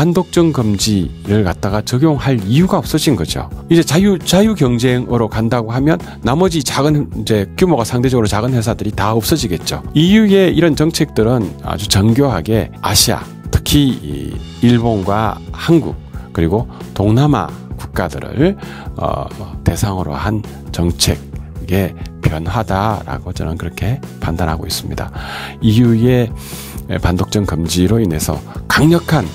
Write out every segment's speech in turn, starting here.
반독점 금지를 갖다가 적용할 이유가 없어진 거죠. 이제 자유 자유 경쟁으로 간다고 하면 나머지 작은 이제 규모가 상대적으로 작은 회사들이 다 없어지겠죠. EU의 이런 정책들은 아주 정교하게 아시아, 특히 일본과 한국 그리고 동남아 국가들을 어, 대상으로 한 정책의 변화다라고 저는 그렇게 판단하고 있습니다. EU의 반독점 금지로 인해서 강력한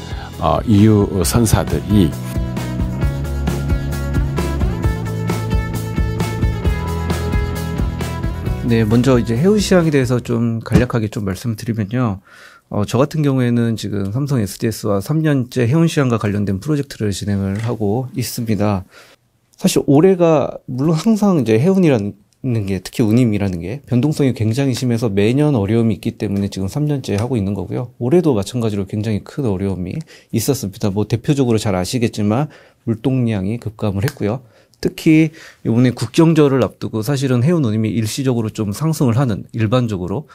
EU 어, 선사들이 네, 먼저 이제 해외 시장에 대해서 좀 간략하게 좀 말씀드리면요. 어, 저 같은 경우에는 지금 삼성 SDS와 3년째 해운 시장과 관련된 프로젝트를 진행을 하고 있습니다. 사실 올해가 물론 항상 이제 해운이라는 있는 게 특히 운임이라는 게 변동성이 굉장히 심해서 매년 어려움이 있기 때문에 지금 3년째 하고 있는 거고요. 올해도 마찬가지로 굉장히 큰 어려움이 있었습니다. 뭐 대표적으로 잘 아시겠지만 물동량이 급감을 했고요. 특히 이번에 국경절을 앞두고 사실은 해운 운임이 일시적으로 좀 상승을 하는 일반적으로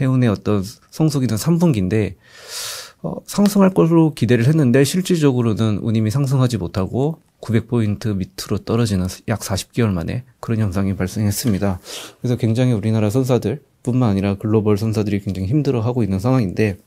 해운의 어떤 성수기는 3분기인데 어, 상승할 것으로 기대를 했는데 실질적으로는 운임이 상승하지 못하고 900포인트 밑으로 떨어지는 약 40개월 만에 그런 현상이 발생했습니다. 그래서 굉장히 우리나라 선사들 뿐만 아니라 글로벌 선사들이 굉장히 힘들어하고 있는 상황인데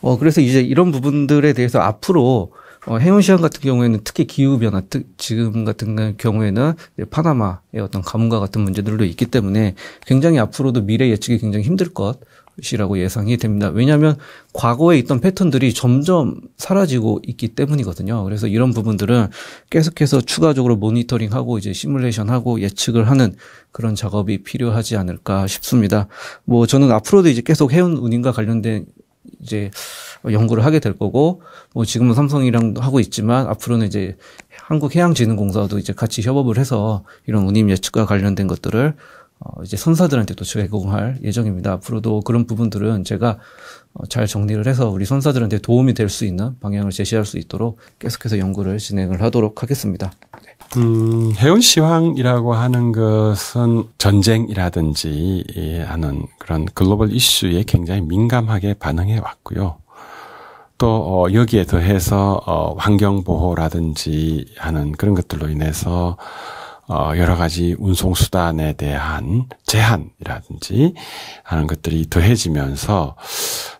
어, 그래서 이제 이런 부분들에 대해서 앞으로 어, 해운 시장 같은 경우에는 특히 기후 변화, 특 지금 같은 경우에는 파나마의 어떤 가뭄과 같은 문제들도 있기 때문에 굉장히 앞으로도 미래 예측이 굉장히 힘들 것 것이라고 예상이 됩니다. 왜냐하면 과거에 있던 패턴들이 점점 사라지고 있기 때문이거든요. 그래서 이런 부분들은 계속해서 추가적으로 모니터링하고 이제 시뮬레이션하고 예측을 하는 그런 작업이 필요하지 않을까 싶습니다. 뭐 저는 앞으로도 이제 계속 해운 운임과 관련된 이제 연구를 하게 될 거고 뭐 지금은 삼성이랑 하고 있지만 앞으로는 이제 한국해양진흥공사도 이제 같이 협업을 해서 이런 운임 예측과 관련된 것들을 어, 이제 선사들한테 또 제공할 예정입니다. 앞으로도 그런 부분들은 제가 어, 잘 정리를 해서 우리 선사들한테 도움이 될 수 있는 방향을 제시할 수 있도록 계속해서 연구를 진행을 하도록 하겠습니다. 네. 음, 해운 시황이라고 하는 것은 전쟁이라든지 예, 하는 그런 글로벌 이슈에 굉장히 민감하게 반응해 왔고요. 또 어, 여기에 더해서 어, 환경 보호라든지 하는 그런 것들로 인해서 어, 여러 가지 운송 수단에 대한 제한이라든지 하는 것들이 더해지면서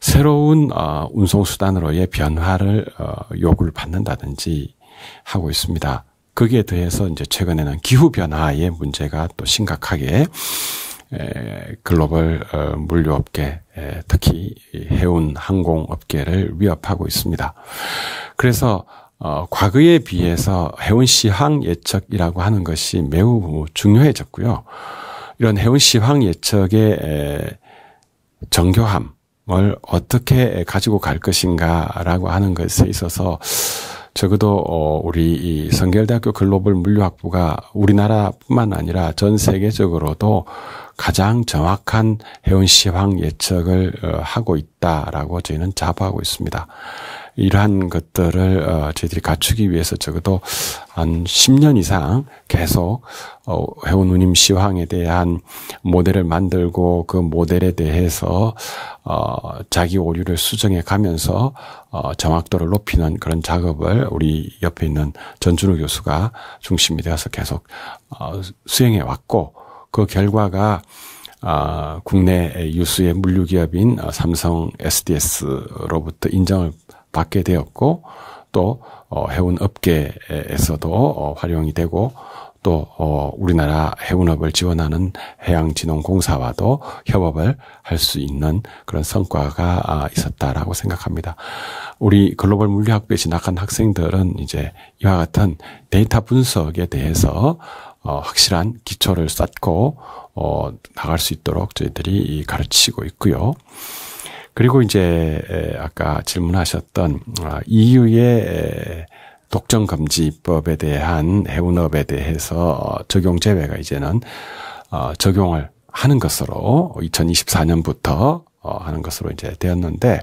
새로운 어, 운송 수단으로의 변화를 어, 요구를 받는다든지 하고 있습니다. 거기에 더해서 이제 최근에는 기후 변화의 문제가 또 심각하게 글로벌 물류업계 특히 해운 항공업계를 위협하고 있습니다. 그래서 어, 과거에 비해서 해운 시황 예측이라고 하는 것이 매우 중요해졌고요. 이런 해운 시황 예측의 정교함을 어떻게 가지고 갈 것인가라고 하는 것에 있어서 적어도 어, 우리 이 성결대학교 글로벌 물류학부가 우리나라뿐만 아니라 전 세계적으로도 가장 정확한 해운 시황 예측을 어, 하고 있다라고 저희는 자부하고 있습니다. 이러한 것들을 어, 저희들이 갖추기 위해서 적어도 한 10년 이상 계속 어, 회원 운임 시황에 대한 모델을 만들고 그 모델에 대해서 어, 자기 오류를 수정해 가면서 어, 정확도를 높이는 그런 작업을 우리 옆에 있는 전준우 교수가 중심이 되어서 계속 어, 수행해 왔고 그 결과가 아, 국내 유수의 물류기업인 삼성 SDS로부터 인정을 받게 되었고 또 어, 해운 업계에서도 어, 활용이 되고 또 어, 우리나라 해운업을 지원하는 해양진흥공사와도 협업을 할 수 있는 그런 성과가 아, 있었다라고 생각합니다. 우리 글로벌 물리학부에 진학한 학생들은 이제 이와 같은 데이터 분석에 대해서 어, 확실한 기초를 쌓고 어, 나갈 수 있도록 저희들이 가르치고 있고요. 그리고 이제 아까 질문하셨던 EU의 아, 독점 금지법에 대한 해운업에 대해서 어, 적용 제외가 이제는 어, 적용을 하는 것으로 2024년부터 어, 하는 것으로 이제 되었는데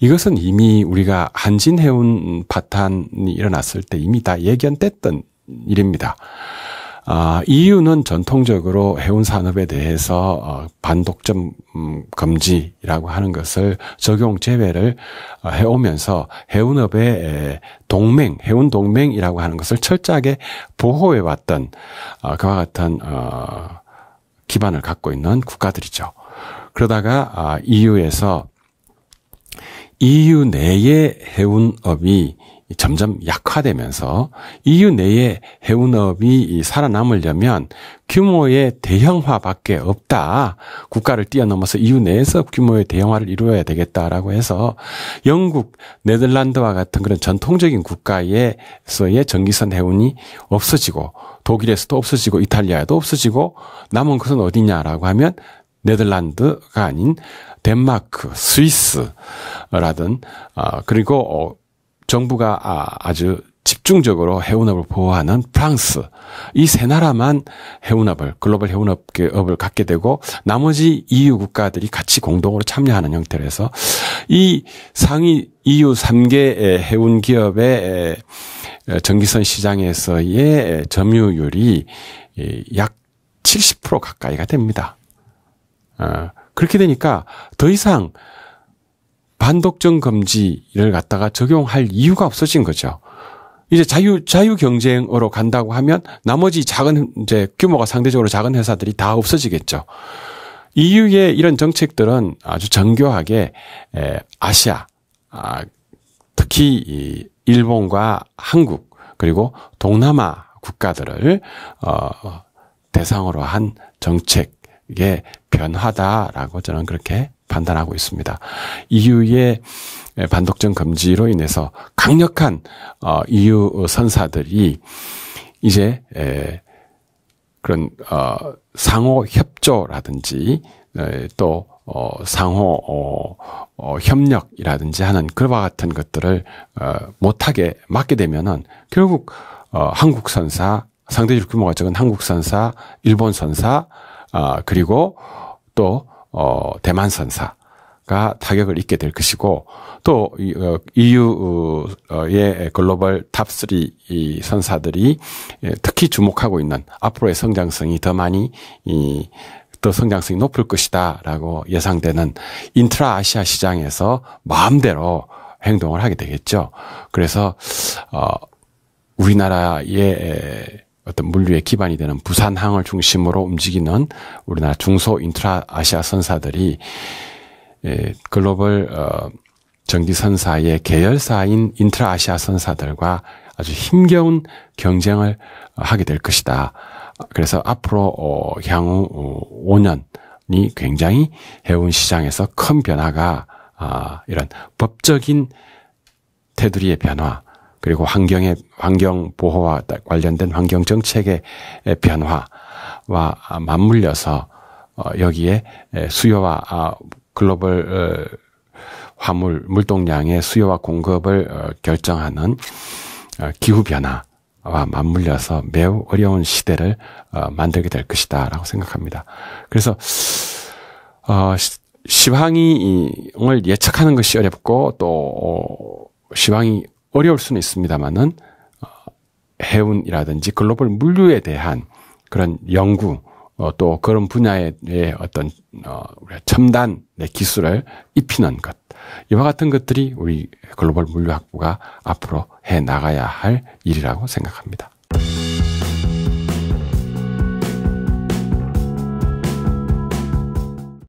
이것은 이미 우리가 한진해운 파탄이 일어났을 때 이미 다 예견됐던 일입니다. 아, 이유는 전통적으로 해운 산업에 대해서 어, 반독점 음, 금지라고 하는 것을 적용 제외를 어, 해오면서 해운업의 동맹, 해운 동맹이라고 하는 것을 철저하게 보호해 왔던 어, 그와 같은 어, 기반을 갖고 있는 국가들이죠. 그러다가 아, EU에서 EU 내의 해운업이 점점 약화되면서 EU 내에 해운업이 살아남으려면 규모의 대형화밖에 없다. 국가를 뛰어넘어서 EU 내에서 규모의 대형화를 이루어야 되겠다라고 해서 영국, 네덜란드와 같은 그런 전통적인 국가에서의 전기선 해운이 없어지고 독일에서도 없어지고 이탈리아에도 없어지고 남은 것은 어디냐라고 하면 네덜란드가 아닌 덴마크, 스위스라든 어, 그리고 어, 정부가 아, 아주 집중적으로 해운업을 보호하는 프랑스 이 세 나라만 해운업을 글로벌 해운업을 계업 갖게 되고 나머지 EU 국가들이 같이 공동으로 참여하는 형태로 해서 이 상위 EU 3개 해운 기업의 전기선 시장에서의 점유율이 약 70% 가까이가 됩니다. 어, 그렇게 되니까 더 이상 반독점 금지를 갖다가 적용할 이유가 없어진 거죠. 이제 자유 자유 경쟁으로 간다고 하면 나머지 작은 이제 규모가 상대적으로 작은 회사들이 다 없어지겠죠. EU의 이런 정책들은 아주 정교하게 에, 아시아 아, 특히 이 일본과 한국 그리고 동남아 국가들을 어, 대상으로 한 정책 이게 변하다라고 저는 그렇게 판단하고 있습니다. EU의 반독점 금지로 인해서 강력한 어, 이유 선사들이 이제 그런 어, 어, 상호 협조라든지 또 상호 협력이라든지 하는 그와 같은 것들을 못하게 막게 되면은 결국 한국 선사 상대적 규모가 적은 한국 선사, 일본 선사, 아, 그리고 또 어, 대만 선사 가 타격을 입게 될 것이고 또 어, EU의 글로벌 탑3 선사들이 예, 특히 주목하고 있는 앞으로의 성장성이 더 많이 더 성장성이 높을 것이다라고 예상되는 인트라 아시아 시장에서 마음대로 행동을 하게 되겠죠. 그래서 어 우리나라의 어떤 물류의 기반이 되는 부산항을 중심으로 움직이는 우리나라 중소 인트라 아시아 선사들이 예, 글로벌 어, 전기 선사의 계열사인 인트라 아시아 선사들과 아주 힘겨운 경쟁을 하게 될 것이다. 그래서 앞으로 어, 향후 5년이 어, 굉장히 해운 시장에서 큰 변화가 아, 이런 법적인 테두리의 변화, 그리고 환경의 환경 보호와 관련된 환경 정책의 변화와 맞물려서 어, 여기에 수요와 아, 글로벌 어, 화물 물동량의 수요와 공급을 어, 결정하는 기후 변화와 맞물려서 매우 어려운 시대를 만들게 될 것이다라고 생각합니다. 그래서 어 시황을 이 예측하는 것이 어렵고 또 시황이 어려울 수는 있습니다만은 어, 해운이라든지 글로벌 물류에 대한 그런 연구 어, 또 그런 분야에 어떤 어, 우리 가 첨단의 네, 기술을 입히는 것 이와 같은 것들이 우리 글로벌 물류 학부가 앞으로 해 나가야 할 일이라고 생각합니다.